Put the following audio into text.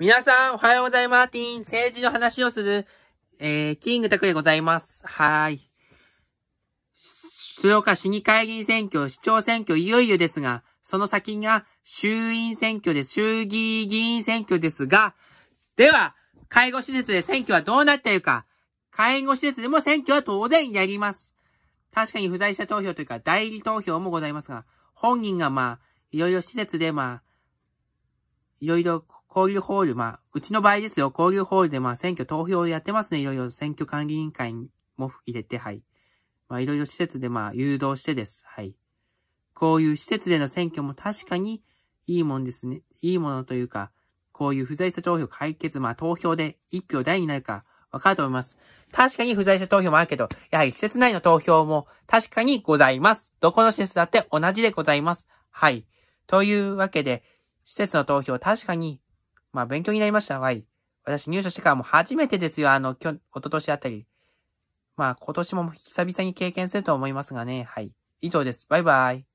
皆さん、おはようございます。ティーン、政治の話をする、えー、キングタクでございます。はーい。静岡市議会議員選挙、市長選挙、いよいよですが、その先が衆院選挙です。衆議院選挙ですが、では、介護施設で選挙はどうなっているか、介護施設でも選挙は当然やります。確かに不在者投票というか代理投票もございますが、本人がまあ、いよいよ施設でまあ、いろいろ交流ホール、まあ、うちの場合ですよ、交流ホールで、まあ、選挙投票やってますね、いろいろ選挙管理委員会も入れて、はい。まあ、いろいろ施設で、まあ、誘導してです。はい。こういう施設での選挙も確かにいいもんですね。いいものというか、こういう不在者投票解決、まあ、投票で一票台になるか、わかると思います。確かに不在者投票もあるけど、やはり施設内の投票も確かにございます。どこの施設だって同じでございます。はい。というわけで、施設の投票、確かに、まあ勉強になりました。はい。私入所してからも初めてですよ。あの、今日、一昨年あたり。まあ今年も久々に経験すると思いますがね。はい。以上です。バイバイ。